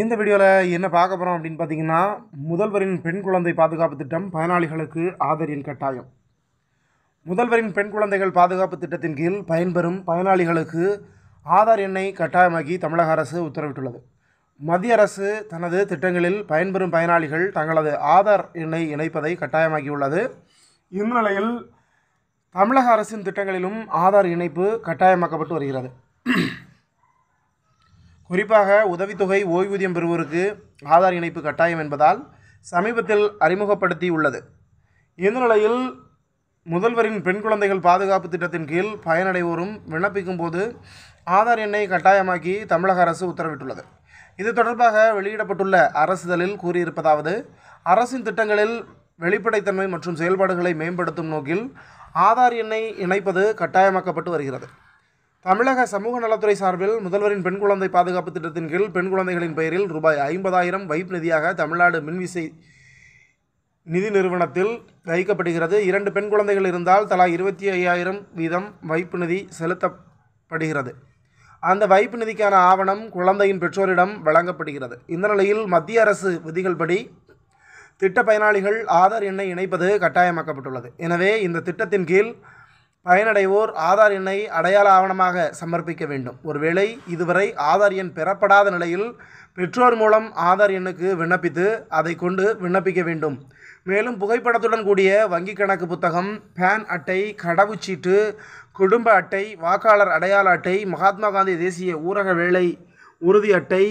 இந்த வீடியோவில் என்ன பார்க்க போகிறோம் அப்படின்னு பார்த்தீங்கன்னா முதல்வரின் பெண் குழந்தை பாதுகாப்பு திட்டம் பயனாளிகளுக்கு ஆதரின் கட்டாயம் முதல்வரின் பெண் குழந்தைகள் பாதுகாப்பு திட்டத்தின் கீழ் பயன்பெறும் பயனாளிகளுக்கு ஆதார் எண்ணை கட்டாயமாக்கி தமிழக அரசு உத்தரவிட்டுள்ளது மத்திய அரசு தனது திட்டங்களில் பயன்பெறும் பயனாளிகள் தங்களது ஆதார் எண்ணை இணைப்பதை கட்டாயமாக்கியுள்ளது இந்நிலையில் தமிழக அரசின் திட்டங்களிலும் ஆதார் இணைப்பு கட்டாயமாக்கப்பட்டு வருகிறது குறிப்பாக உதவித்தொகை ஓய்வூதியம் பெறுவோருக்கு ஆதார் இணைப்பு கட்டாயம் என்பதால் சமீபத்தில் அறிமுகப்படுத்தி உள்ளது இந்த நிலையில் முதல்வரின் பெண் குழந்தைகள் பாதுகாப்பு திட்டத்தின் கீழ் பயனடைவோரும் விண்ணப்பிக்கும் போது ஆதார் எண்ணை கட்டாயமாக்கி தமிழக அரசு உத்தரவிட்டுள்ளது இது தொடர்பாக வெளியிடப்பட்டுள்ள அரசுதலில் கூறியிருப்பதாவது அரசின் திட்டங்களில் வெளிப்படைத்தன்மை மற்றும் செயல்பாடுகளை மேம்படுத்தும் நோக்கில் ஆதார் எண்ணை இணைப்பது கட்டாயமாக்கப்பட்டு வருகிறது தமிழக சமூக நலத்துறை சார்பில் முதல்வரின் பெண் குழந்தை பாதுகாப்பு திட்டத்தின் கீழ் பெண் குழந்தைகளின் பெயரில் ரூபாய் ஐம்பதாயிரம் வைப் நிதியாக தமிழ்நாடு மின்விசை நிதி நிறுவனத்தில் வைக்கப்படுகிறது இரண்டு பெண் குழந்தைகள் இருந்தால் தலா இருபத்தி ஐயாயிரம் வீதம் வைப்பு நிதி செலுத்தப்படுகிறது அந்த வைப்பு நிதிக்கான ஆவணம் குழந்தையின் பெற்றோரிடம் வழங்கப்படுகிறது இந்த நிலையில் மத்திய அரசு விதிகள்படி திட்ட பயனாளிகள் ஆதார் எண்ணை இணைப்பது கட்டாயமாக்கப்பட்டுள்ளது எனவே இந்த திட்டத்தின் கீழ் பயனடைவோர் ஆதார் எண்ணை அடையாள ஆவணமாக சமர்ப்பிக்க வேண்டும் ஒருவேளை இதுவரை ஆதார் எண் பெறப்படாத நிலையில் பெற்றோர் மூலம் ஆதார் எண்ணுக்கு விண்ணப்பித்து அதை கொண்டு விண்ணப்பிக்க வேண்டும் மேலும் புகைப்படத்துடன் கூடிய வங்கிக் கணக்கு புத்தகம் பேன் அட்டை கடவுச்சீட்டு குடும்ப அட்டை வாக்காளர் அடையாள அட்டை மகாத்மா காந்தி தேசிய ஊரக வேலை உறுதி அட்டை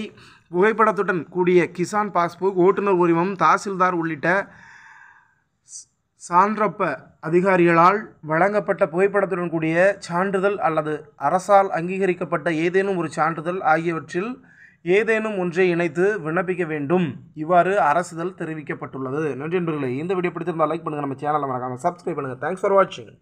புகைப்படத்துடன் கூடிய கிசான் பாஸ்புக் ஓட்டுநர் உரிமம் தாசில்தார் உள்ளிட்ட சான்றப்ப அதிகாரிகளால் வழங்கப்பட்ட புகைப்படத்துடன் கூடிய சான்றிதழ் அல்லது அரசால் அங்கீகரிக்கப்பட்ட ஏதேனும் ஒரு சான்றிதழ் ஆகியவற்றில் ஏதேனும் ஒன்றை இணைத்து விண்ணப்பிக்க வேண்டும் இவ்வாறு அரசுதல் தெரிவிக்கப்பட்டுள்ளது நன்றி நண்பர்களே இந்த வீடியோ பிடிச்சிருந்தால் லைக் பண்ணுங்கள் நம்ம சேனலில் மறக்காமல் சப்ஸ்கிரைப் பண்ணுங்கள் தேங்க்ஸ் ஃபார் வாட்சிங்